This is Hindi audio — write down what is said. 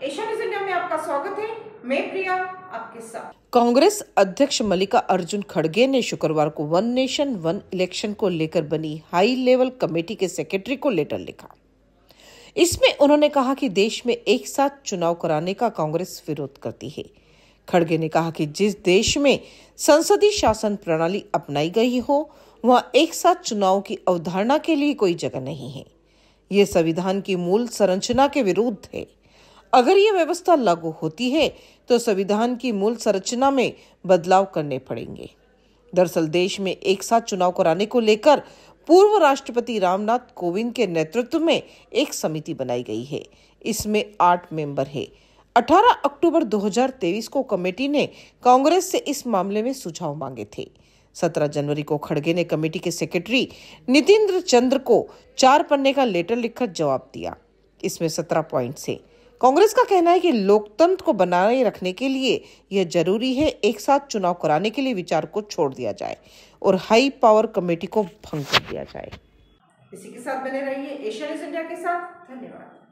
में आपका स्वागत है मैं प्रिया आपके साथ कांग्रेस अध्यक्ष मल्लिका अर्जुन खड़गे ने शुक्रवार को वन नेशन वन इलेक्शन को लेकर बनी हाई लेवल कमेटी के सेक्रेटरी को लेटर लिखा इसमें उन्होंने कहा कि देश में एक साथ चुनाव कराने का कांग्रेस विरोध करती है खड़गे ने कहा कि जिस देश में संसदीय शासन प्रणाली अपनाई गई हो वहां एक साथ चुनाव की अवधारणा के लिए कोई जगह नहीं है ये संविधान की मूल संरचना के विरुद्ध है अगर ये व्यवस्था लागू होती है तो संविधान की मूल संरचना में बदलाव करने पड़ेंगे दरअसल देश में एक साथ चुनाव कराने को लेकर पूर्व राष्ट्रपति रामनाथ कोविंद के नेतृत्व में एक समिति बनाई गई है इसमें आठ मेंबर है 18 अक्टूबर 2023 को कमेटी ने कांग्रेस से इस मामले में सुझाव मांगे थे 17 जनवरी को खड़गे ने कमेटी के सेक्रेटरी नितिंद्र चंद्र को चार पन्ने का लेटर लिखकर जवाब दिया इसमें 17 पॉइंट्स है कांग्रेस का कहना है कि लोकतंत्र को बनाए रखने के लिए यह जरूरी है एक साथ चुनाव कराने के लिए विचार को छोड़ दिया जाए और हाई पावर कमेटी को भंग कर दिया जाए इसी के साथ बने रहिए एशिया न्यूज इंडिया के साथ धन्यवाद